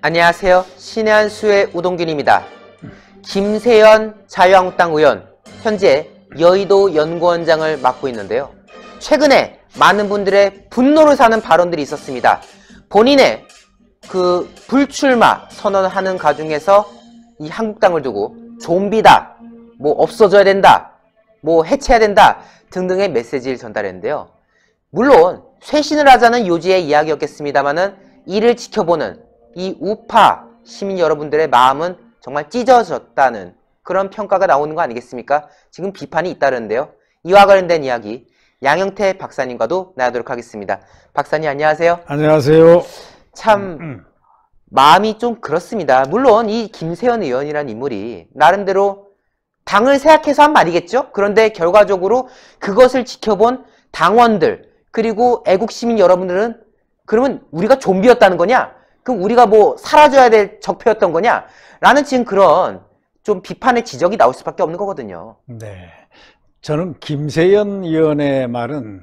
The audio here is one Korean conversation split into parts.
안녕하세요. 신해안 수의 우동균입니다. 김세현 자유한국당 의원, 현재 여의도 연구원장을 맡고 있는데요. 최근에 많은 분들의 분노를 사는 발언들이 있었습니다. 본인의 그 불출마 선언하는 과정에서 이 한국당을 두고 좀비다, 뭐 없어져야 된다, 뭐 해체해야 된다 등등의 메시지를 전달했는데요. 물론 쇄신을 하자는 요지의 이야기였겠습니다만은 이를 지켜보는 이 우파 시민 여러분들의 마음은 정말 찢어졌다는 그런 평가가 나오는 거 아니겠습니까? 지금 비판이 잇따르는데요. 이와 관련된 이야기 양영태 박사님과도 나누도록 하겠습니다. 박사님 안녕하세요. 안녕하세요. 참 음, 음. 마음이 좀 그렇습니다. 물론 이 김세현 의원이란 인물이 나름대로 당을 생각해서 한 말이겠죠? 그런데 결과적으로 그것을 지켜본 당원들 그리고 애국시민 여러분들은 그러면 우리가 좀비였다는 거냐? 그럼 우리가 뭐 사라져야 될 적폐였던 거냐? 라는 지금 그런 좀 비판의 지적이 나올 수밖에 없는 거거든요. 네. 저는 김세연 의원의 말은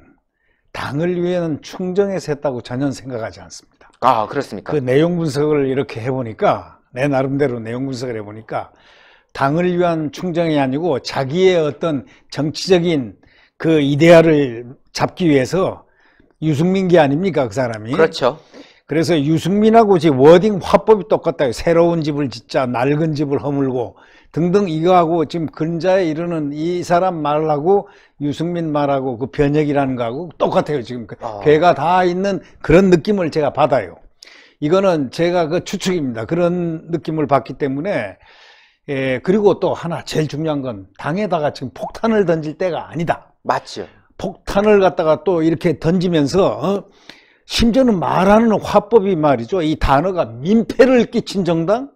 당을 위해는 충정에서 했다고 전혀 생각하지 않습니다. 아, 그렇습니까? 그 내용 분석을 이렇게 해보니까 내 나름대로 내용 분석을 해보니까 당을 위한 충정이 아니고 자기의 어떤 정치적인 그 이데아를 잡기 위해서 유승민 게 아닙니까 그 사람이 그렇죠 그래서 유승민하고 지 워딩 화법이 똑같다 새로운 집을 짓자 낡은 집을 허물고 등등 이거하고 지금 근자에 이르는 이 사람 말하고 유승민 말하고 그 변혁이라는 거하고 똑같아요 지금 아. 괴가 다 있는 그런 느낌을 제가 받아요 이거는 제가 그 추측입니다 그런 느낌을 받기 때문에 예, 그리고 또 하나 제일 중요한 건 당에다가 지금 폭탄을 던질 때가 아니다. 맞죠. 폭탄을 갖다가 또 이렇게 던지면서 어? 심지어는 말하는 화법이 말이죠. 이 단어가 민폐를 끼친 정당?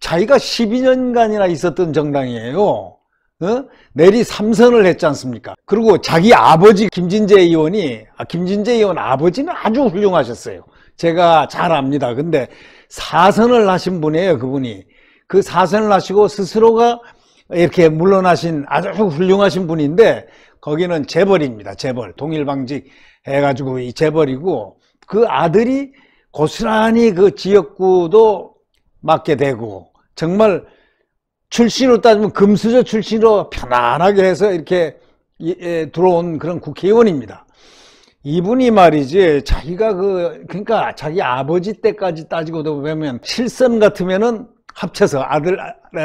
자기가 12년간이나 있었던 정당이에요. 어? 내리 3선을 했지 않습니까? 그리고 자기 아버지 김진재 의원이 아, 김진재 의원 아버지는 아주 훌륭하셨어요. 제가 잘 압니다. 근데 4선을 하신 분이에요, 그분이. 그 사선을 하시고 스스로가 이렇게 물러나신 아주 훌륭하신 분인데 거기는 재벌입니다. 재벌. 동일방직 해가지고 이 재벌이고 그 아들이 고스란히 그 지역구도 맡게 되고 정말 출신으로 따지면 금수저 출신으로 편안하게 해서 이렇게 들어온 그런 국회의원입니다. 이분이 말이지 자기가 그 그러니까 자기 아버지 때까지 따지고도 보면 실선 같으면은 합쳐서 아들,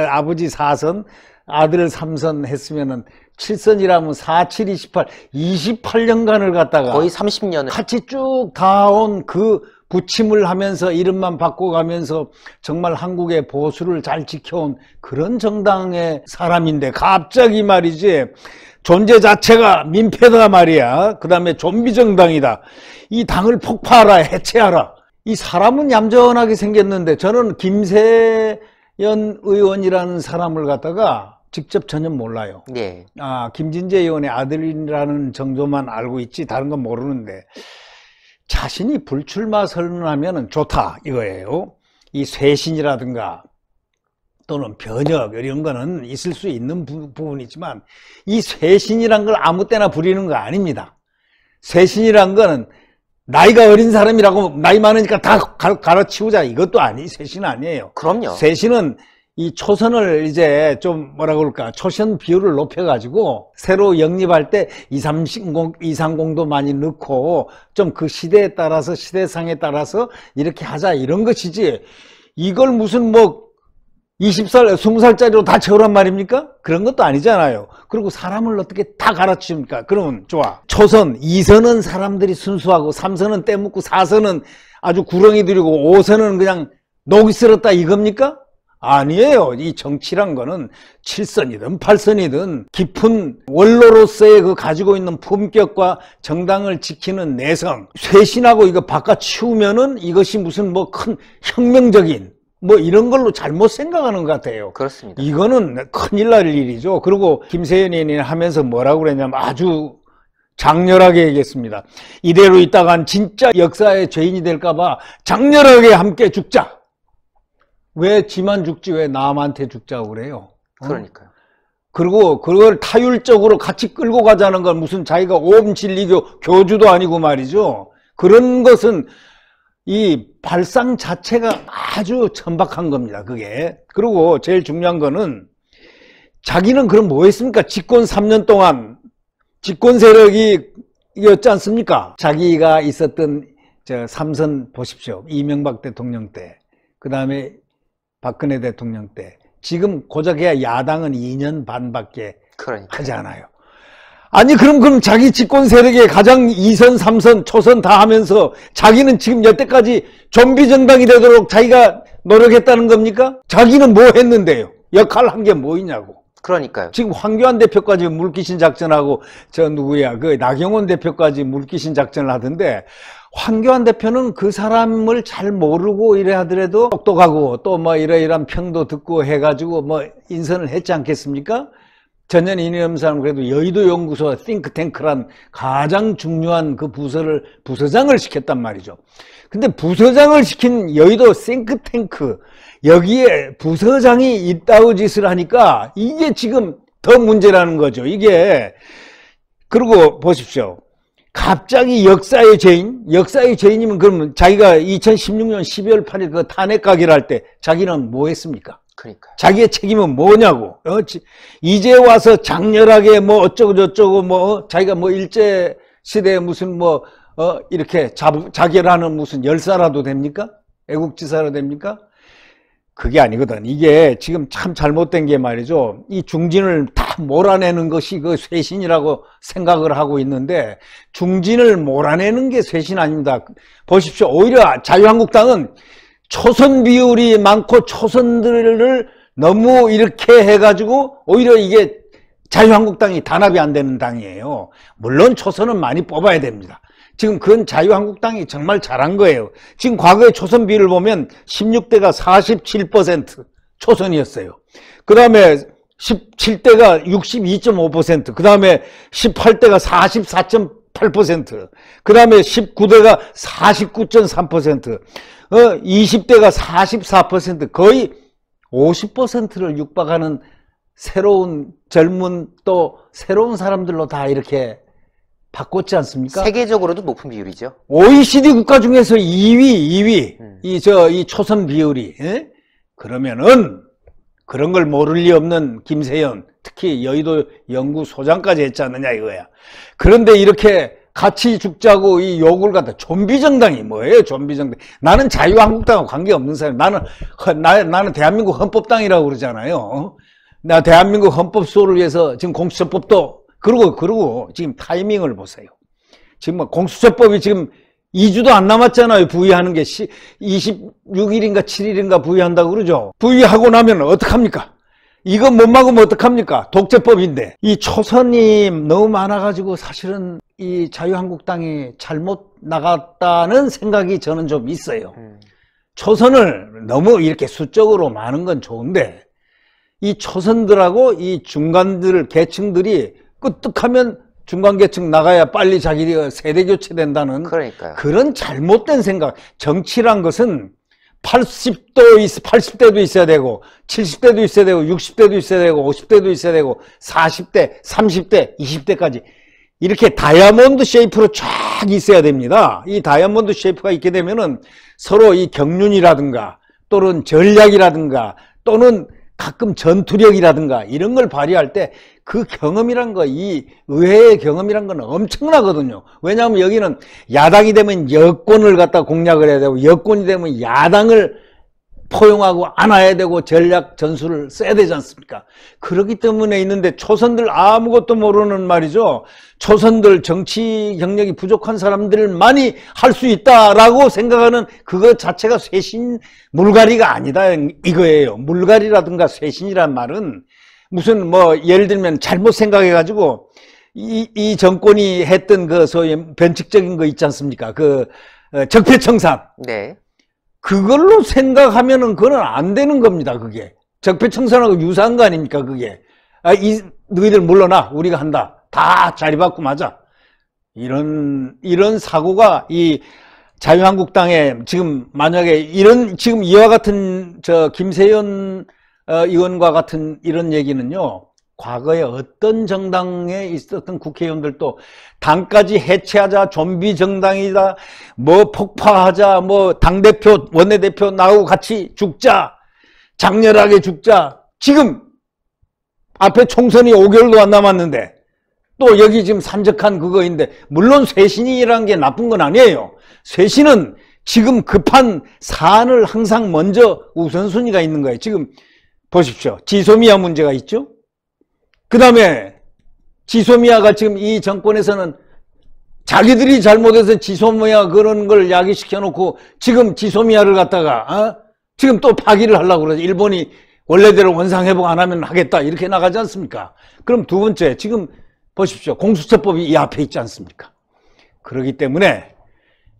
아버지 4선, 아들 3선 했으면은 7선이라면 4, 7, 28, 28년간을 갖다가 거의 30년을 같이 쭉 다 온 그 부침을 하면서 이름만 바꿔가면서 정말 한국의 보수를 잘 지켜온 그런 정당의 사람인데 갑자기 말이지 존재 자체가 민폐다 말이야. 그 다음에 좀비 정당이다. 이 당을 폭파하라, 해체하라. 이 사람은 얌전하게 생겼는데 저는 김세연 의원이라는 사람을 갖다가 직접 전혀 몰라요. 네. 아, 김진재 의원의 아들이라는 정도만 알고 있지 다른 건 모르는데 자신이 불출마 선언하면 좋다 이거예요. 이 쇄신이라든가 또는 변혁 이런 거는 있을 수 있는 부, 분이지만이 쇄신이란 걸 아무 때나 부리는 거 아닙니다. 쇄신이란 거는 나이가 어린 사람이라고 나이 많으니까 다가르치우자 이것도 아니 셋신 아니에요. 그럼요. 셋신은 이 초선을 이제 좀 뭐라 그럴까 초선 비율을 높여가지고 새로 영입할 때 230, 230도 많이 넣고 좀 그 시대에 따라서 시대상에 따라서 이렇게 하자 이런 것이지 이걸 무슨 뭐 20살, 20살짜리로 다 채우란 말입니까? 그런 것도 아니잖아요. 그리고 사람을 어떻게 다 가르칩니까? 그러면 좋아. 초선, 2선은 사람들이 순수하고, 3선은 떼묻고, 4선은 아주 구렁이들이고, 5선은 그냥 녹이 쓸었다 이겁니까? 아니에요. 이 정치란 거는 7선이든 8선이든 깊은 원로로서의 그 가지고 있는 품격과 정당을 지키는 내성, 쇄신하고 이거 바깥치우면은 이것이 무슨 뭐 큰 혁명적인 뭐 이런 걸로 잘못 생각하는 것 같아요. 그렇습니다. 이거는 큰일 날 일이죠. 그리고 김세연이 하면서 뭐라고 그랬냐면 아주 장렬하게 얘기했습니다. 이대로 있다간 진짜 역사의 죄인이 될까봐 장렬하게 함께 죽자. 왜 지만 죽지 왜 남한테 죽자고 그래요? 어? 그러니까요. 그리고 그걸 타율적으로 같이 끌고 가자는 건 무슨 자기가 오음 진리교 교주도 아니고 말이죠. 그런 것은 이 발상 자체가 아주 천박한 겁니다. 그게. 그리고 제일 중요한 거는 자기는 그럼 뭐 했습니까? 집권 3년 동안 집권 세력이 었지 않습니까? 자기가 있었던 저 삼선 보십시오. 이명박 대통령 때, 그 다음에 박근혜 대통령 때, 지금 고작해야 야당은 2년 반밖에 그러니까요. 하지 않아요. 아니 그럼 그럼 자기 집권 세력의 가장 2선, 3선, 초선 다 하면서 자기는 지금 여태까지 좀비 정당이 되도록 자기가 노력했다는 겁니까? 자기는 뭐 했는데요? 역할 한 게 뭐 있냐고. 그러니까요. 지금 황교안 대표까지 물귀신 작전하고 저 누구야 그 나경원 대표까지 물귀신 작전을 하던데 황교안 대표는 그 사람을 잘 모르고 이래 하더라도 똑똑하고 또 뭐 이러이러한 평도 듣고 해가지고 뭐 인선을 했지 않겠습니까? 전년 이념 사람 그래도 여의도 연구소 싱크탱크란 가장 중요한 그 부서를 부서장을 시켰단 말이죠. 근데 부서장을 시킨 여의도 싱크탱크 여기에 부서장이 있다고 짓을 하니까 이게 지금 더 문제라는 거죠. 이게 그리고 보십시오. 갑자기 역사의 죄인, 역사의 죄인이면 그러면 자기가 2016년 12월 8일 그 탄핵 가결할 때 자기는 뭐 했습니까? 그러니까 자기의 책임은 뭐냐고. 어? 이제 와서 장렬하게 뭐 어쩌고 저쩌고 뭐 어, 자기가 뭐 일제 시대에 무슨 뭐 어? 이렇게 자, 자결하는 무슨 열사라도 됩니까? 애국지사라 됩니까? 그게 아니거든. 이게 지금 참 잘못된 게 말이죠. 이 중진을 다 몰아내는 것이 그 쇄신이라고 생각을 하고 있는데 중진을 몰아내는 게 쇄신 아닙니다. 보십시오. 오히려 자유한국당은 초선 비율이 많고 초선들을 너무 이렇게 해가지고 오히려 이게 자유한국당이 단합이 안 되는 당이에요. 물론 초선은 많이 뽑아야 됩니다. 지금 그건 자유한국당이 정말 잘한 거예요. 지금 과거의 초선 비율을 보면 16대가 47% 초선이었어요. 그 다음에 17대가 62.5%, 그 다음에 18대가 44.8%, 그 다음에 19대가 49.3%, 어, 20대가 44% 거의 50%를 육박하는 새로운 젊은 또 새로운 사람들로 다 이렇게 바꿨지 않습니까? 세계적으로도 높은 비율이죠. OECD 국가 중에서 2위, 2위. 음. 이, 저, 이 초선 비율이. 에? 예? 그러면은, 그런 걸 모를 리 없는 김세현, 특히 여의도 연구소장까지 했지 않느냐 이거야. 그런데 이렇게 같이 죽자고 이 욕을 갖다 좀비 정당이 뭐예요? 좀비 정당. 나는 자유한국당하고 관계없는 사람. 나는 나, 나는 대한민국 헌법당이라고 그러잖아요. 나 대한민국 헌법 수호를 위해서 지금 공수처법도 그러고 그러고 지금 타이밍을 보세요. 지금 뭐 공수처법이 지금 2주도 안 남았잖아요. 부의하는 게 26일인가 7일인가 부의한다고 그러죠. 부의하고 나면 어떡합니까? 이거 못 막으면 어떡합니까? 독재법인데. 이 초선이 너무 많아가지고 사실은 이 자유한국당이 잘못 나갔다는 생각이 저는 좀 있어요. 음. 초선을 너무 이렇게 수적으로 많은 건 좋은데, 이 초선들하고 이 중간들, 계층들이 끄떡하면 중간계층 나가야 빨리 자기가 세대 교체된다는 그러니까요. 그런 잘못된 생각. 정치란 것은 80도, 80대도 있어야 되고, 70대도 있어야 되고, 60대도 있어야 되고, 50대도 있어야 되고, 40대, 30대, 20대까지. 이렇게 다이아몬드 쉐이프로 쫙 있어야 됩니다. 이 다이아몬드 쉐이프가 있게 되면은 서로 이 경륜이라든가, 또는 전략이라든가, 또는 가끔 전투력이라든가 이런 걸 발휘할 때 그 경험이란 거, 이 의회의 경험이란 건 엄청나거든요. 왜냐하면 여기는 야당이 되면 여권을 갖다 공략을 해야 되고 여권이 되면 야당을 포용하고 안아야 되고 전략 전술을 써야 되지 않습니까? 그렇기 때문에 있는데 초선들 아무것도 모르는 말이죠. 초선들 정치 경력이 부족한 사람들만이 할 수 있다라고 생각하는 그것 자체가 쇄신 물갈이가 아니다 이거예요. 물갈이라든가 쇄신이란 말은 무슨 뭐 예를 들면 잘못 생각해 가지고 이, 이 정권이 했던 그 소위 변칙적인 거 있지 않습니까? 그 어, 적폐청산. 네. 그걸로 생각하면은 그건 안 되는 겁니다. 그게 적폐청산하고 유사한 거 아닙니까? 그게 아, 이 너희들 물러나 우리가 한다. 다 자리받고 맞아. 이런 이런 사고가 이 자유한국당에 지금 만약에 이런 지금 이와 같은 저 김세연 어, 의원과 같은 이런 얘기는요. 과거에 어떤 정당에 있었던 국회의원들도 당까지 해체하자 좀비 정당이다 뭐 폭파하자 뭐 당대표 원내대표 나하고 같이 죽자 장렬하게 죽자 지금 앞에 총선이 5개월도 안 남았는데 또 여기 지금 산적한 그거인데 물론 쇄신이라는 게 나쁜 건 아니에요 쇄신은 지금 급한 사안을 항상 먼저 우선순위가 있는 거예요 지금 보십시오 지소미아 문제가 있죠 그 다음에 지소미아가 지금 이 정권에서는 자기들이 잘못해서 지소미아 그런 걸 야기시켜 놓고 지금 지소미아를 갖다가 어? 지금 또 파기를 하려고 그러죠. 일본이 원래대로 원상회복 안 하면 하겠다 이렇게 나가지 않습니까? 그럼 두 번째 지금 보십시오. 공수처법이 이 앞에 있지 않습니까? 그러기 때문에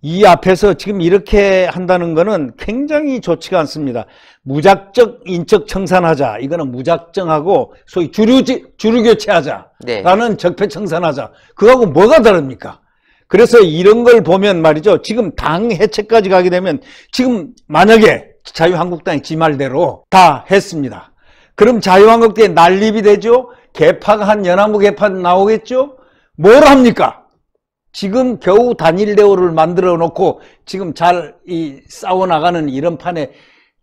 이 앞에서 지금 이렇게 한다는 거는 굉장히 좋지가 않습니다. 무작정 인적 청산하자. 이거는 무작정하고 소위 주류, 주류 교체하자. 네. 라는 네. 적폐 청산하자. 그거하고 뭐가 다릅니까? 그래서 이런 걸 보면 말이죠. 지금 당 해체까지 가게 되면 지금 만약에 자유한국당이 지 말대로 다 했습니다. 그럼 자유한국당이 난립이 되죠? 개파가 한 연합무 개파 나오겠죠? 뭘 합니까? 지금 겨우 단일 대우를 만들어 놓고 지금 잘 이 싸워 나가는 이런 판에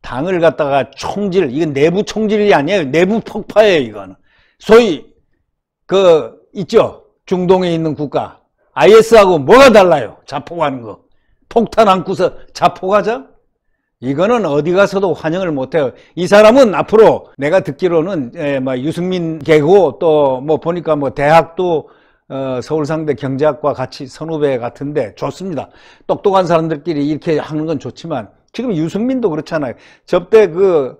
당을 갖다가 총질 이건 내부 총질이 아니에요 내부 폭파예요 이거는 소위 그 있죠 중동에 있는 국가 IS하고 뭐가 달라요 자폭하는 거 폭탄 안고서 자폭하자 이거는 어디 가서도 환영을 못해요. 이 사람은 앞으로 내가 듣기로는 에, 예, 막 뭐 유승민 개고 또 뭐 보니까 뭐 대학도 어, 서울상대 경제학과 같이 선후배 같은데 좋습니다. 똑똑한 사람들끼리 이렇게 하는 건 좋지만 지금 유승민도 그렇잖아요. 접대 그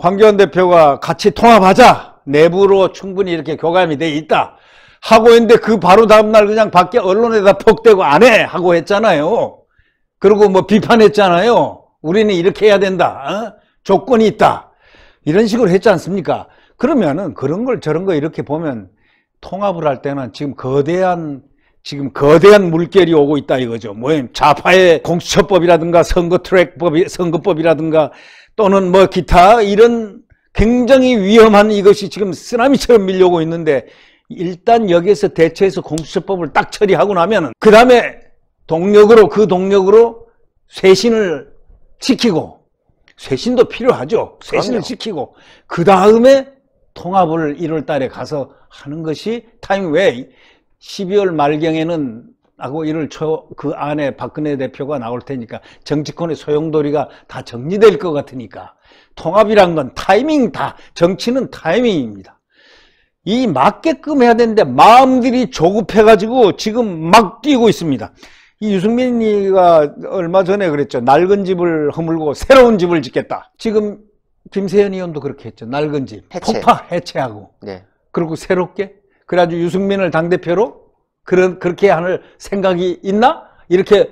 황교안 대표가 같이 통합하자 내부로 충분히 이렇게 교감이 돼 있다 하고 있는데 그 바로 다음날 그냥 밖에 언론에다 폭대고 안 해 하고 했잖아요. 그리고 뭐 비판했잖아요. 우리는 이렇게 해야 된다. 어? 조건이 있다. 이런 식으로 했지 않습니까? 그러면은 그런 걸 저런 거 이렇게 보면 통합을 할 때는 지금 거대한 지금 거대한 물결이 오고 있다 이거죠. 뭐 좌파의 공수처법이라든가 선거 트랙법이 선거법이라든가 또는 뭐 기타 이런 굉장히 위험한 이것이 지금 쓰나미처럼 밀려오고 있는데 일단 여기에서 대처해서 공수처법을 딱 처리하고 나면은 그 다음에 동력으로 그 동력으로 쇄신을 시키고 쇄신도 필요하죠. 쇄신을 그럼요. 시키고 그 다음에 통합을 1월 달에 가서 하는 것이 타임웨이 12월 말경에는 하고 1월 초 그 안에 박근혜 대표가 나올 테니까 정치권의 소용돌이가 다 정리될 것 같으니까 통합이란 건 타이밍 다 정치는 타이밍입니다. 이 맞게끔 해야 되는데 마음들이 조급해가지고 지금 막 뛰고 있습니다. 이 유승민이가 얼마 전에 그랬죠. 낡은 집을 허물고 새로운 집을 짓겠다. 지금 김세현 의원도 그렇게 했죠. 낡은 집 해체. 폭파 해체하고 네. 그리고 새롭게 그래가지고 유승민을 당 대표로 그런 그렇게 하는 생각이 있나 이렇게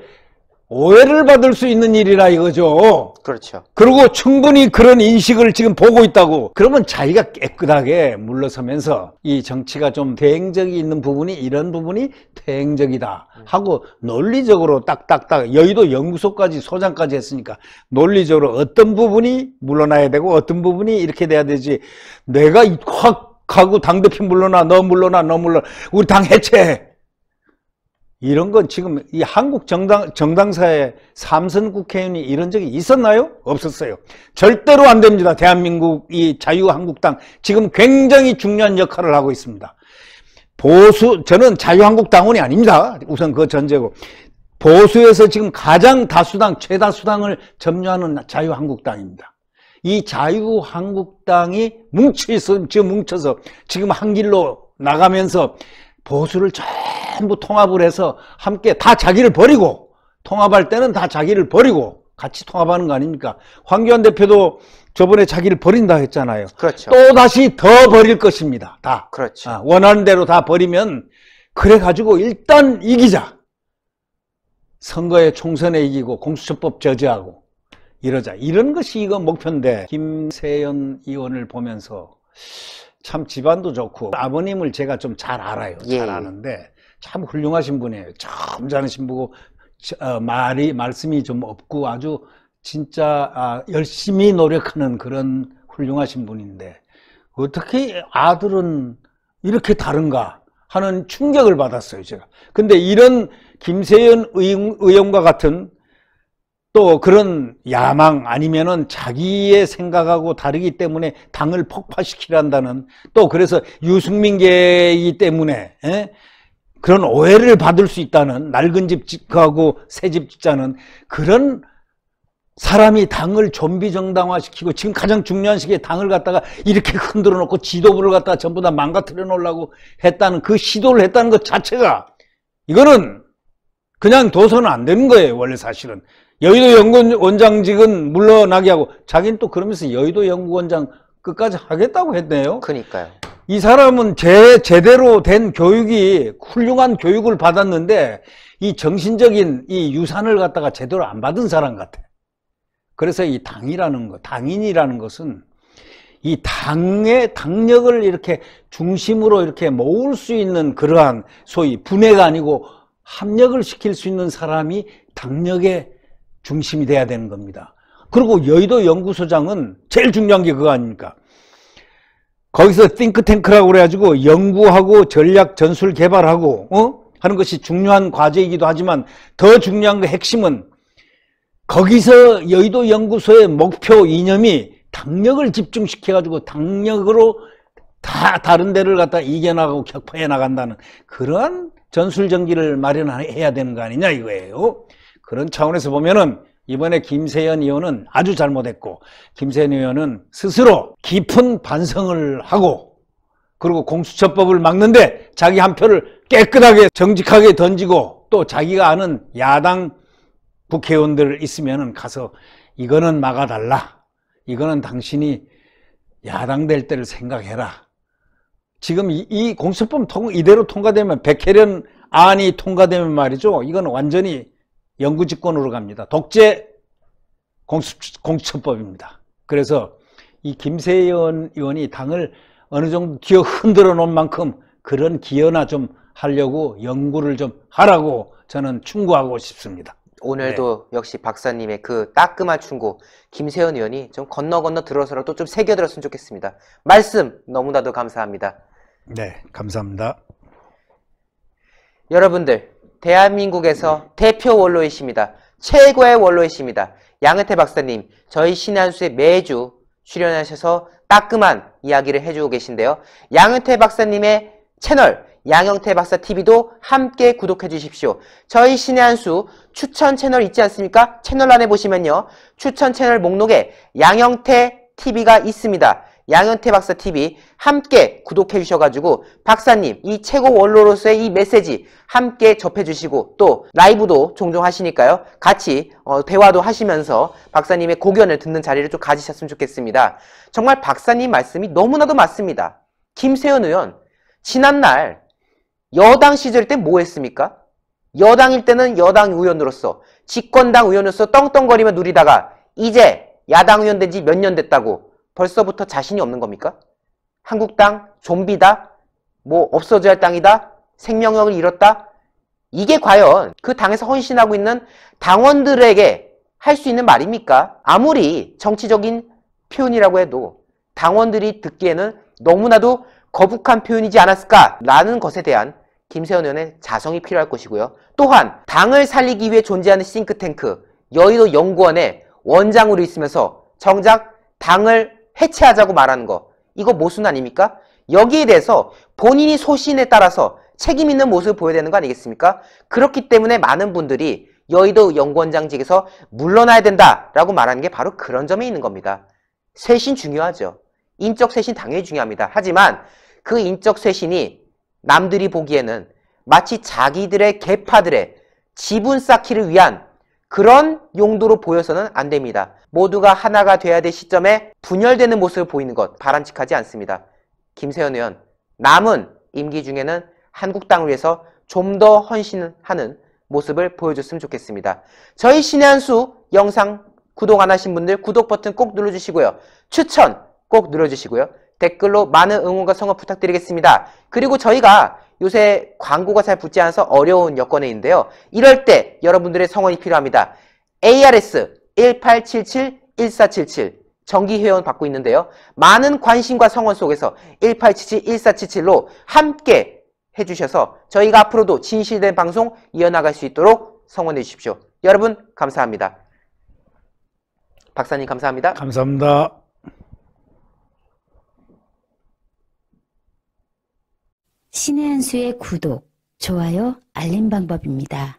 오해를 받을 수 있는 일이라 이거죠. 그렇죠. 그리고 충분히 그런 인식을 지금 보고 있다고. 그러면 자기가 깨끗하게 물러서면서 이 정치가 좀 대행적이 있는 부분이 이런 부분이 대행적이다 하고 논리적으로 딱딱딱 여의도 연구소까지 소장까지 했으니까 논리적으로 어떤 부분이 물러나야 되고 어떤 부분이 이렇게 돼야 되지. 내가 확 가고 당 대표 물러나 너 물러나 너물러 우리 당 해체해. 이런 건 지금 이 한국 정당, 정당사에 삼선 국회의원이 이런 적이 있었나요? 없었어요. 절대로 안 됩니다. 대한민국 이 자유한국당 지금 굉장히 중요한 역할을 하고 있습니다. 보수, 저는 자유한국당원이 아닙니다. 우선 그 전제고. 보수에서 지금 가장 다수당, 최다수당을 점유하는 자유한국당입니다. 이 자유한국당이 뭉쳐 있어, 지금 뭉쳐서 지금 한 길로 나가면서 보수를 전부 통합을 해서 함께 다 자기를 버리고 통합할 때는 다 자기를 버리고 같이 통합하는 거 아닙니까? 황교안 대표도 저번에 자기를 버린다 했잖아요. 그렇죠. 또 다시 더 버릴 것입니다. 다. 그렇죠. 아, 원하는 대로 다 버리면 그래 가지고 일단 이기자. 선거에 총선에 이기고 공수처법 저지하고 이러자. 이런 것이 이거 목표인데 김세연 의원을 보면서 참 집안도 좋고 아버님을 제가 좀 잘 알아요. 예. 잘 아는데 참 훌륭하신 분이에요. 참잘하신 분고 이 어, 말이 말씀이 좀 없고 아주 진짜 아, 열심히 노력하는 그런 훌륭하신 분인데 어떻게 아들은 이렇게 다른가 하는 충격을 받았어요 제가. 근데 이런 김세연 의원과 같은 또 그런 야망 아니면은 자기의 생각하고 다르기 때문에 당을 폭파시키란다는 또 그래서 유승민계이기 때문에 에? 예? 그런 오해를 받을 수 있다는 낡은 집 집하고 새 집 짓자는 그런 사람이 당을 좀비 정당화시키고 지금 가장 중요한 시기에 당을 갖다가 이렇게 흔들어 놓고 지도부를 갖다가 전부 다 망가뜨려 놓으려고 했다는 그 시도를 했다는 것 자체가 이거는 그냥 둬서는 안 되는 거예요 원래 사실은 여의도 연구원장직은 물러나게 하고 자기는 또 그러면서 여의도 연구원장 끝까지 하겠다고 했네요. 그니까요. 이 사람은 제, 제대로 된 교육이 훌륭한 교육을 받았는데 이 정신적인 이 유산을 갖다가 제대로 안 받은 사람 같아. 그래서 이 당이라는 거, 당인이라는 것은 이 당의 당력을 이렇게 중심으로 이렇게 모을 수 있는 그러한 소위 분해가 아니고 합력을 시킬 수 있는 사람이 당력의 중심이 돼야 되는 겁니다. 그리고 여의도 연구소장은 제일 중요한 게 그거 아닙니까? 거기서 띵크탱크라고 그래가지고 연구하고 전략 전술 개발하고 어? 하는 것이 중요한 과제이기도 하지만 더 중요한 그 핵심은 거기서 여의도 연구소의 목표 이념이 당력을 집중시켜가지고 당력으로 다 다른 데를 갖다 이겨나가고 격파해 나간다는 그러한 전술 전기를 마련해야 되는 거 아니냐 이거예요. 그런 차원에서 보면은 이번에 김세연 의원은 아주 잘못했고 김세연 의원은 스스로 깊은 반성을 하고 그리고 공수처법을 막는데 자기 한 표를 깨끗하게 정직하게 던지고 또 자기가 아는 야당 국회의원들 있으면 가서 이거는 막아달라 이거는 당신이 야당 될 때를 생각해라 지금 이, 이 공수처법 통, 이대로 통과되면 백혜련 안이 통과되면 말이죠 이건 완전히 영구집권으로 갑니다. 독재 공수처법입니다. 그래서 이 김세연 의원이 당을 어느 정도 기어 흔들어 놓은 만큼 그런 기여나 좀 하려고 연구를 좀 하라고 저는 충고하고 싶습니다. 오늘도 네. 역시 박사님의 그 따끔한 충고 김세현 의원이 좀 건너 건너 들어서라도 좀 새겨들었으면 좋겠습니다. 말씀 너무나도 감사합니다. 네, 감사합니다. 여러분들 대한민국에서 대표 원로이십니다. 최고의 원로이십니다. 양은태 박사님, 저희 신한수에 매주 출연하셔서 따끔한 이야기를 해주고 계신데요. 양은태 박사님의 채널 양영태 박사 TV도 함께 구독해 주십시오. 저희 신의 한수 추천 채널 있지 않습니까? 채널안에 보시면요. 추천 채널 목록에 양영태 TV가 있습니다. 양현태 박사 TV 함께 구독해 주셔가지고 박사님 이 최고 원로로서의 이 메시지 함께 접해 주시고 또 라이브도 종종 하시니까요. 같이 어, 대화도 하시면서 박사님의 고견을 듣는 자리를 좀 가지셨으면 좋겠습니다. 정말 박사님 말씀이 너무나도 맞습니다. 김세현 의원 지난날 여당 시절 때 뭐 했습니까? 여당일 때는 여당 의원으로서 집권당 의원으로서 떵떵거리며 누리다가 이제 야당 의원 된 지 몇 년 됐다고 벌써부터 자신이 없는 겁니까? 한국 땅 좀비다? 뭐 없어져야 할 땅이다? 생명력을 잃었다? 이게 과연 그 당에서 헌신하고 있는 당원들에게 할 수 있는 말입니까? 아무리 정치적인 표현이라고 해도 당원들이 듣기에는 너무나도 거북한 표현이지 않았을까라는 것에 대한 김세현 의원의 자성이 필요할 것이고요. 또한 당을 살리기 위해 존재하는 싱크탱크 여의도 연구원의 원장으로 있으면서 정작 당을 해체하자고 말하는 거 이거 모순 아닙니까? 여기에 대해서 본인이 소신에 따라서 책임 있는 모습을 보여야 되는 거 아니겠습니까? 그렇기 때문에 많은 분들이 여의도 연구원장직에서 물러나야 된다라고 말하는 게 바로 그런 점에 있는 겁니다. 쇄신 중요하죠. 인적 쇄신 당연히 중요합니다. 하지만 그 인적 쇄신이 남들이 보기에는 마치 자기들의 개파들의 지분 쌓기를 위한 그런 용도로 보여서는 안 됩니다. 모두가 하나가 돼야 될 시점에 분열되는 모습을 보이는 것 바람직하지 않습니다. 김세현 의원, 남은 임기 중에는 한국당을 위해서 좀 더 헌신하는 모습을 보여줬으면 좋겠습니다. 저희 신의 한수 영상 구독 안 하신 분들 구독 버튼 꼭 눌러주시고요. 추천 꼭 눌러주시고요. 댓글로 많은 응원과 성원 부탁드리겠습니다. 그리고 저희가 요새 광고가 잘 붙지 않아서 어려운 여건에 있는데요. 이럴 때 여러분들의 성원이 필요합니다. ARS 1877-1477 정기 회원 받고 있는데요. 많은 관심과 성원 속에서 1877-1477로 함께 해주셔서 저희가 앞으로도 진실된 방송 이어나갈 수 있도록 성원해 주십시오. 여러분 감사합니다. 박사님 감사합니다. 감사합니다. 신의 한 수의 구독, 좋아요, 알림 방법입니다.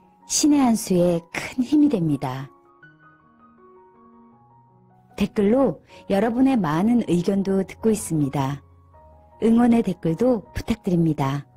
신의 한 수에 큰 힘이 됩니다. 댓글로 여러분의 많은 의견도 듣고 있습니다. 응원의 댓글도 부탁드립니다.